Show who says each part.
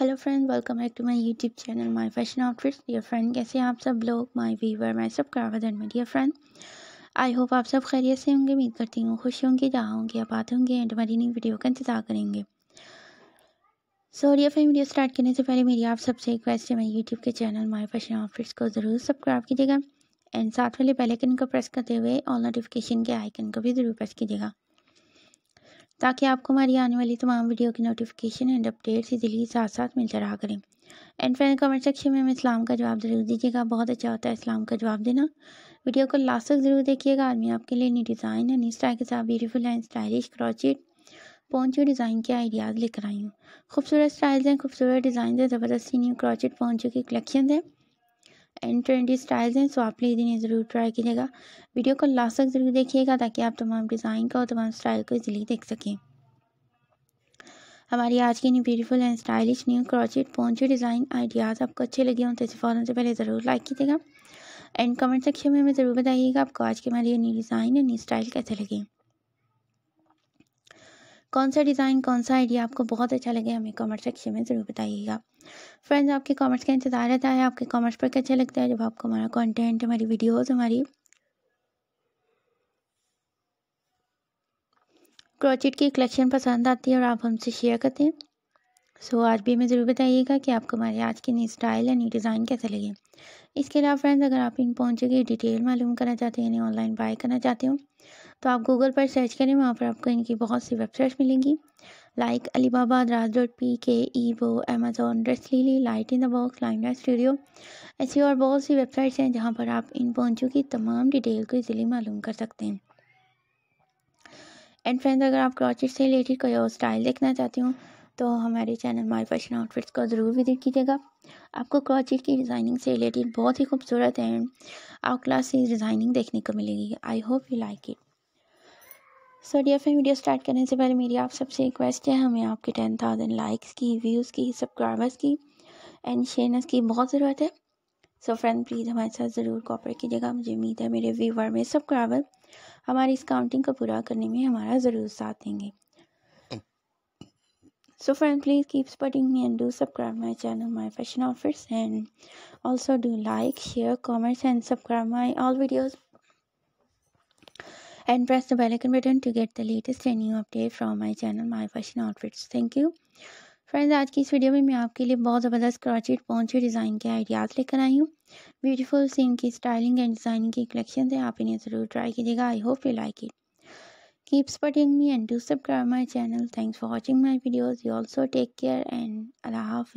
Speaker 1: Hello friend welcome back to my YouTube channel my fashion outfits dear friend कैसे हैं आप सब लोग माय वीवर माय सब एंड में डियर फ्रेंड आई होप आप सब खैरियत से होंगे उम्मीद करती हूँ खुश होंगे जहाँ होंगे आते होंगे एंड हमारी नई वीडियो का इंतजार करेंगे so dear friend video start करने से पहले मेरी आप सबसे रिक्वेस्ट है मेरे यूट्यूब के चैनल माई फैशन आउटफिट्स को ज़रूर सब्सक्राइब कीजिएगा एंड साथ वाले बेलाइकन को प्रेस करते हुए ऑल नोटिफिकेशन के आइकन को भी ज़रूर प्रेस कीजिएगा ताकि आपको हमारी आने वाली तमाम वीडियो की नोटिफिकेशन एंड अपडेट्स इजीली साथ साथ मिल रहा करें एंड फ्रेंड कमेंट सेक्शन में हमें इस्लाम का जवाब ज़रूर दीजिएगा बहुत अच्छा होता है इस्लाम का जवाब देना वीडियो को लास्ट तक ज़रूर देखिएगा आदमी आपके लिए नई डिज़ाइन है नई स्टाइल के साथ beautiful and stylish crochet poncho design के आइडियाज़ लेकर आई हूँ खूबसूरत स्टाइल्स हैं खूबसूरत डिज़ाइन है ज़बरदस्ती न्यू क्रॉचेट पौचो की कलेक्शन है एंड ट्रेंडी स्टाइल्स हैं सो आप प्लीज़ इन्हें ज़रूर ट्राई कीजिएगा वीडियो को लास्ट तक ज़रूर देखिएगा ताकि आप तमाम डिज़ाइन का और तमाम स्टाइल को इजीली देख सकें हमारी आज की new beautiful and stylish new crochet पहुँचे डिज़ाइन आइडियाज़ आपको अच्छे लगे हों तो इसे फॉरन से पहले ज़रूर लाइक कीजिएगा एंड कमेंट सेक्शन में हमें ज़रूर बताइएगा आपको आज के हमारे ये न्यू डिज़ाइन और न्यू स्टाइल कैसे लगे कौन सा डिज़ाइन कौन सा आइडिया आपको बहुत अच्छा लगे हमें कमेंट सेक्शन में ज़रूर बताइएगा फ्रेंड्स आपके कमेंट्स का इंतज़ार रहता है आपके कमेंट्स पर कैसे लगता है जब आपको हमारा कंटेंट हमारी वीडियोस हमारी क्रोचिट की कलेक्शन पसंद आती है और आप हमसे शेयर करते हैं सो so, आज भी हमें ज़रूर बताइएगा कि आपको हमारे आज के नई स्टाइल या नई डिज़ाइन कैसे लगे इसके अलावा फ्रेंड्स अगर आप इन पहुँचों की डिटेल मालूम करना चाहते हैं यानी ऑनलाइन बाय करना चाहते हो तो आप गूगल पर सर्च करें वहाँ पर आपको इनकी बहुत सी वेबसाइट्स मिलेंगी like Alibaba Daraz dot P K ई वो Amazon Dresslily light in the box line light studio ऐसी और बहुत सी वेबसाइट्स हैं जहाँ पर आप इन पहुँचों की तमाम डिटेल को इजीली मालूम कर सकते हैं एंड फ्रेंड्स अगर आप क्रॉचेट से रिलेटेड कोई और स्टाइल देखना चाहते हो तो हमारे चैनल माई फैशन आउटफिट्स को ज़रूर विजिट कीजिएगा आपको क्रॉचिट की डिज़ाइनिंग से रिलेटेड बहुत ही खूबसूरत एंड आउट क्लास डिज़ाइनिंग देखने को मिलेगी I hope you like it so D F video start करने से पहले मेरी आप सबसे रिक्वेस्ट है हमें आपके टेन थाउजेंड लाइक्स की व्यूज़ की सब्सक्राइबर्स की एंड शेयरस की बहुत ज़रूरत है सो फ्रेंड प्लीज़ हमारे साथ ज़रूर कॉपरेट कीजिएगा मुझे उम्मीद है मेरे व्यूवर में सब्सक्राइबर हमारी इस काउंटिंग को पूरा करने में हमारा ज़रूर साथ देंगे So friends, please keep supporting me and do subscribe my channel, my fashion outfits, and also do like, share, comment and subscribe my all videos. And press the bell icon button to get the latest and new update from my channel, my fashion outfits. Thank you. Friends आज की इस video में मैं आपके लिए बहुत ज़बरदस्त क्राचेट पहुँचे डिज़ाइन के आइडियाज़ लेकर आई हूँ ब्यूटीफुल सीन की स्टाइलिंग एंड डिज़ाइनिंग की कलेक्शन है आप इन्हें ज़रूर ट्राई कीजिएगा I hope you like it keep supporting me and do subscribe my channel thanks for watching my videos you also take care and allah hafiz